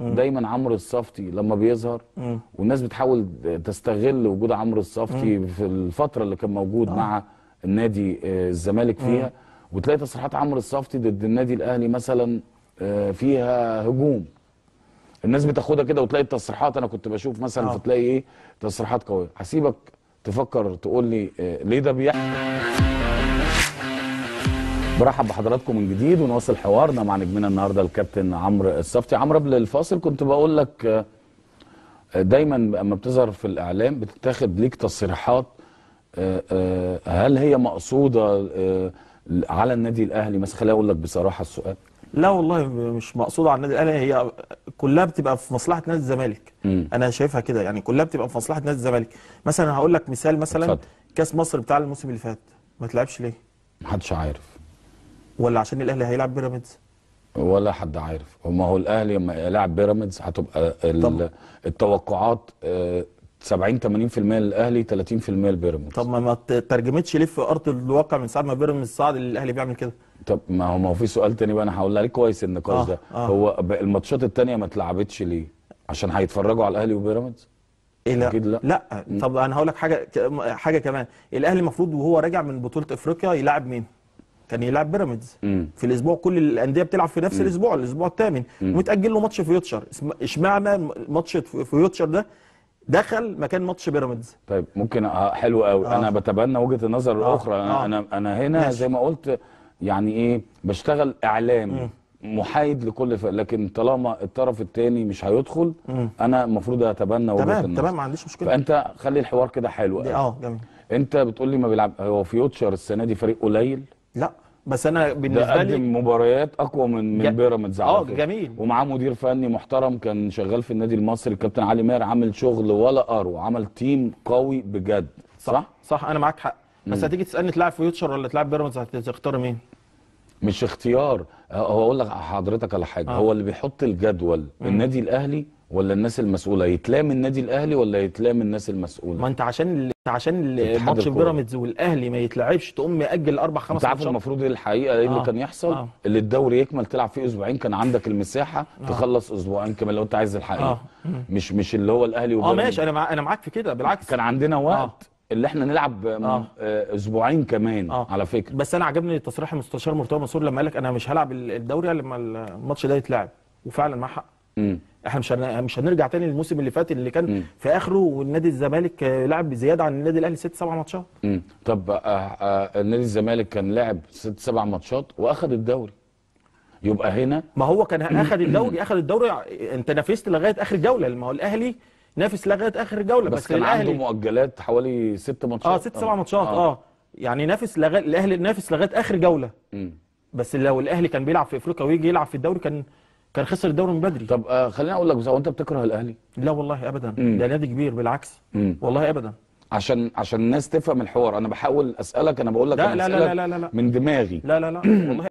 دايما عمرو الصفتي لما بيظهر والناس بتحاول تستغل وجود عمرو الصفتي في الفتره اللي كان موجود آه. مع النادي آه، الزمالك فيها وتلاقي تصريحات عمرو الصفتي ضد النادي الاهلي مثلا آه، فيها هجوم الناس بتاخدها كده وتلاقي التصريحات انا كنت بشوف مثلا فتلاقي ايه تصريحات قويه هسيبك تفكر تقول لي ليه ده بيحصل برحب بحضراتكم من جديد ونواصل حوارنا مع نجمنا النهارده الكابتن عمرو الصفتي عمرو قبل الفاصل كنت بقول لك آه، دايما اما بتظهر في الاعلام بتتاخد ليك تصريحات آه، آه، هل هي مقصوده على النادي الاهلي مثلا خليني اقول لك بصراحه السؤال لا والله مش مقصوده على النادي الاهلي هي كلها بتبقى في مصلحه نادي الزمالك انا شايفها كده يعني كلها بتبقى في مصلحه نادي الزمالك مثلا هقول لك مثال مثلا اتفضل. كاس مصر بتاع الموسم اللي فات ما تلعبش ليه محدش عارف ولا عشان الاهلي هيلعب بيراميدز ولا حد عارف هما هو الاهلي لما يلعب بيراميدز هتبقى التوقعات 70 آه، 80% للاهلي 30% لبيراميدز طب ما ما ترجمتش ليه في ارض الواقع من ساعه ما بيراميدز صعد الاهلي بيعمل كده طب ما هو ما هو في سؤال تاني بقى انا هقول لك كويس النقاش آه ده آه. هو الماتشات التانيه ما اتلعبتش ليه عشان هيتفرجوا على الاهلي وبيراميدز إيه لا اكيد لا لا طب انا هقول لك حاجه حاجه كمان الاهلي المفروض وهو راجع من بطوله افريقيا يلعب مين كان يلعب بيراميدز في الاسبوع كل الانديه بتلعب في نفس م. الاسبوع الاسبوع الثامن ومتاجل له ماتش فيوتشر اشمعنى ماتش فيوتشر ده دخل مكان ماتش بيراميدز طيب ممكن آه، حلو قوي آه. انا بتبنى وجهه النظر آه. الاخرى آه. انا انا هنا ماشي. زي ما قلت يعني ايه بشتغل اعلام م. محايد لكل فرق لكن طالما الطرف الثاني مش هيدخل انا المفروض اتبنى وجهه النظر تمام تمام ما عنديش مشكله فانت خلي الحوار كده حلو قوي اه جميل انت بتقول لي ما بيلعب هو فيوتشر السنه دي فريق قليل لا بس انا بالنسبه لي قدم مباريات اقوى من من بيراميدز اه جميل ومعاه مدير فني محترم كان شغال في النادي المصري الكابتن علي ماهر عامل شغل ولا اروع عمل تيم قوي بجد صح صح, صح انا معاك حق بس هتيجي تسالني تلعب فيوتشر ولا تلعب بيراميدز هتختار مين مش اختيار أه، هو اقول لك حضرتك على حاجه آه. هو اللي بيحط الجدول النادي الاهلي ولا الناس المسؤوله يتلام النادي الاهلي ولا يتلام الناس المسؤوله ما انت عشان عشان ماتش بيراميدز والاهلي ما يتلعبش تقوم ماجل اربع خمس انت عارف المفروض ايه الحقيقه ايه اللي آه. كان يحصل آه. اللي الدوري يكمل تلعب فيه اسبوعين كان عندك المساحه آه. تخلص اسبوعين كمان لو انت عايز الحقيقه آه. مش مش اللي هو الاهلي اه ماشي انا مع... انا معاك في كده بالعكس كان عندنا آه. وقت آه. اللي احنا نلعب آه،, آه. آه. اسبوعين كمان آه. على فكره بس انا عجبني تصريح المستشار مرتضى منصور لما قال لك انا مش هلعب الدوري لما الماتش ده يتلعب وفعلا معاه حق احنا مش مش هنرجع تاني للموسم اللي فات اللي كان م. في اخره والنادي الزمالك لعب بزياده عن النادي الاهلي ست سبع ماتشات طب آه آه النادي الزمالك كان لعب ست سبع ماتشات واخد الدوري يبقى هنا ما هو كان اخد الدوري اخد الدوري انت نافست لغايه اخر جوله ما هو الاهلي نافس لغايه اخر جوله بس, بس كان الأهلي... عنده مؤجلات حوالي ست ماتشات اه ست سبع ماتشات آه. اه يعني نافس لغايه الاهلي نافس لغايه اخر جوله م. بس لو الاهلي كان بيلعب في افريقيا ويجي يلعب في الدوري كان كان خسر الدوري من بدري طب آه خليني اقول لك هو انت بتكره الاهلي لا والله ابدا مم. ده نادي كبير بالعكس مم. والله ابدا عشان عشان الناس تفهم الحوار انا بحاول اسالك انا بقول لك لا لا, لا لا لا لا من دماغي لا لا لا والله